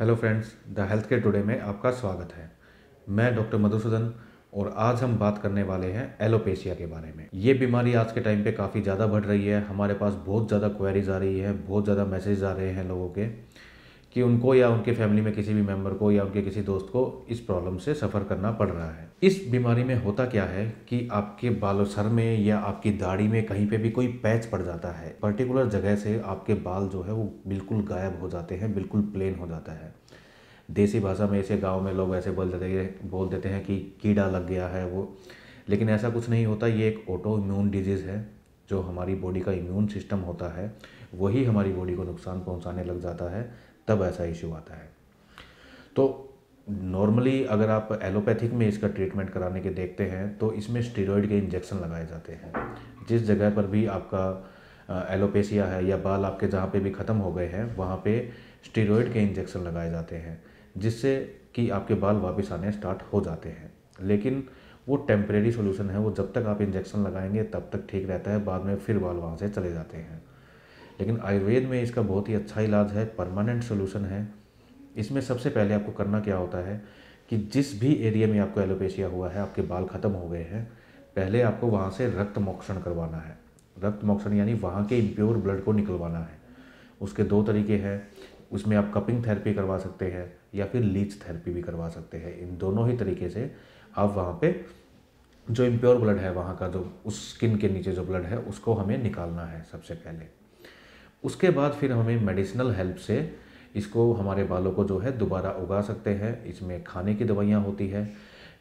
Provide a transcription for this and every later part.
hello friends the health care today में आपका स्वागत है मैं डॉक्टर मधुसूदन और आज हम बात करने वाले हैं एलोपेशिया के बारे में ये बीमारी आज के टाइम पे काफ़ी ज़्यादा बढ़ रही है हमारे पास बहुत ज़्यादा क्वेरीज आ रही है बहुत ज़्यादा मैसेज आ रहे हैं लोगों के कि उनको या उनके फैमिली में किसी भी मेम्बर को या उनके किसी दोस्त को इस प्रॉब्लम से सफ़र करना पड़ रहा है इस बीमारी में होता क्या है कि आपके बालों सर में या आपकी दाढ़ी में कहीं पे भी कोई पैच पड़ जाता है पर्टिकुलर जगह से आपके बाल जो है वो बिल्कुल गायब हो जाते हैं बिल्कुल प्लेन हो जाता है देसी भाषा में ऐसे गाँव में लोग ऐसे बोल देते हैं बोल देते हैं कि कीड़ा लग गया है वो लेकिन ऐसा कुछ नहीं होता ये एक ऑटो इम्यून डिजीज़ है जो हमारी बॉडी का इम्यून सिस्टम होता है वही हमारी बॉडी को नुकसान पहुंचाने लग जाता है तब ऐसा इश्यू आता है तो नॉर्मली अगर आप एलोपैथिक में इसका ट्रीटमेंट कराने के देखते हैं तो इसमें स्टेरॉइड के इंजेक्शन लगाए जाते हैं जिस जगह पर भी आपका एलोपेसिया है या बाल आपके जहाँ पे भी ख़त्म हो गए हैं वहाँ पे स्टेरॉइड के इंजेक्शन लगाए जाते हैं जिससे कि आपके बाल वापस आने स्टार्ट हो जाते हैं लेकिन वो टेम्परेरी सोल्यूशन है वो जब तक आप इंजेक्शन लगाएंगे तब तक ठीक रहता है बाद में फिर बाल वहाँ से चले जाते हैं लेकिन आयुर्वेद में इसका बहुत ही अच्छा इलाज है परमानेंट सोल्यूशन है इसमें सबसे पहले आपको करना क्या होता है कि जिस भी एरिया में आपको एलोपेशिया हुआ है आपके बाल ख़त्म हो गए हैं पहले आपको वहाँ से रक्त मोक्षण करवाना है रक्त मोक्षण यानी वहाँ के इम्प्योर ब्लड को निकलवाना है उसके दो तरीके हैं उसमें आप कपिंग थेरेपी करवा सकते हैं या फिर लीच थेरेपी भी करवा सकते हैं इन दोनों ही तरीके से आप वहाँ पे जो इम्प्योर ब्लड है वहाँ का जो उस स्किन के नीचे जो ब्लड है उसको हमें निकालना है सबसे पहले उसके बाद फिर हमें मेडिसिनल हेल्प से इसको हमारे बालों को जो है दोबारा उगा सकते हैं इसमें खाने की दवाइयाँ होती है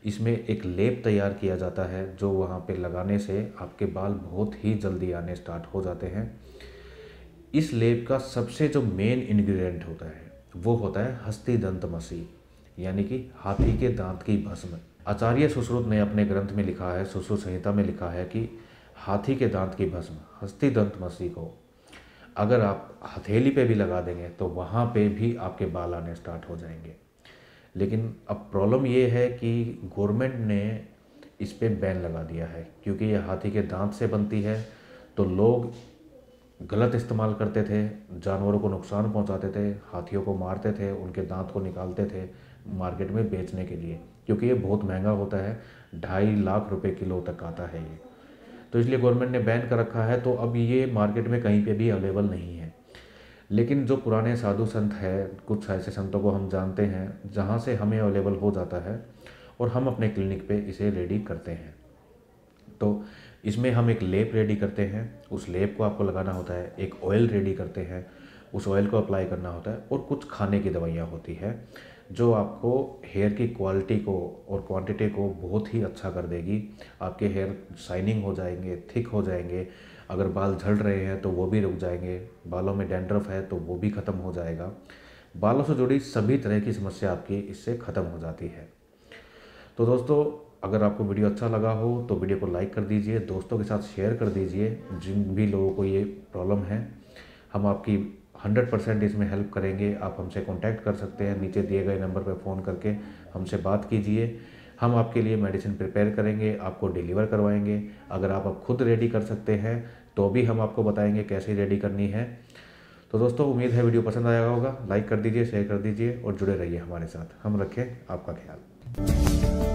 इसमें एक लेप तैयार किया जाता है जो वहाँ पर लगाने से आपके बाल बहुत ही जल्दी आने स्टार्ट हो जाते हैं इस लेप का सबसे जो मेन इंग्रेडिएंट होता है वो होता है हस्ती दंत मसी यानी कि हाथी के दांत की भस्म आचार्य सुश्रुत ने अपने ग्रंथ में लिखा है सुश्रुत संहिता में लिखा है कि हाथी के दांत की भस्म हस्ती दंत मसी को अगर आप हथेली पे भी लगा देंगे तो वहाँ पे भी आपके बाल आने स्टार्ट हो जाएंगे लेकिन अब प्रॉब्लम ये है कि गवर्नमेंट ने इस पर बैन लगा दिया है क्योंकि ये हाथी के दांत से बनती है तो लोग गलत इस्तेमाल करते थे जानवरों को नुकसान पहुंचाते थे हाथियों को मारते थे उनके दांत को निकालते थे मार्केट में बेचने के लिए क्योंकि ये बहुत महंगा होता है ढाई लाख रुपए किलो तक आता है ये तो इसलिए गवर्नमेंट ने बैन कर रखा है तो अब ये मार्केट में कहीं पे भी अवेलेबल नहीं है लेकिन जो पुराने साधु संत है कुछ ऐसे संतों को हम जानते हैं जहाँ से हमें अवेलेबल हो जाता है और हम अपने क्लिनिक पे इसे रेडी करते हैं तो इसमें हम एक लेप रेडी करते हैं उस लेप को आपको लगाना होता है एक ऑयल रेडी करते हैं उस ऑयल को अप्लाई करना होता है और कुछ खाने की दवाइयाँ होती है जो आपको हेयर की क्वालिटी को और क्वांटिटी को बहुत ही अच्छा कर देगी आपके हेयर शाइनिंग हो जाएंगे थिक हो जाएंगे अगर बाल झड़ रहे हैं तो वो भी रुक जाएंगे बालों में डेंड्रफ है तो वो भी ख़त्म हो जाएगा बालों से जुड़ी सभी तरह की समस्या आपकी इससे ख़त्म हो जाती है तो दोस्तों अगर आपको वीडियो अच्छा लगा हो तो वीडियो को लाइक कर दीजिए दोस्तों के साथ शेयर कर दीजिए जिन भी लोगों को ये प्रॉब्लम है हम आपकी हंड्रेड परसेंट इसमें हेल्प करेंगे आप हमसे कांटेक्ट कर सकते हैं नीचे दिए गए नंबर पर फ़ोन करके हमसे बात कीजिए हम आपके लिए मेडिसिन प्रिपेयर करेंगे आपको डिलीवर करवाएंगे अगर आप अब खुद रेडी कर सकते हैं तो भी हम आपको बताएंगे कैसे रेडी करनी है तो दोस्तों उम्मीद है वीडियो पसंद आया होगा लाइक कर दीजिए शेयर कर दीजिए और जुड़े रहिए हमारे साथ हम रखें आपका ख्याल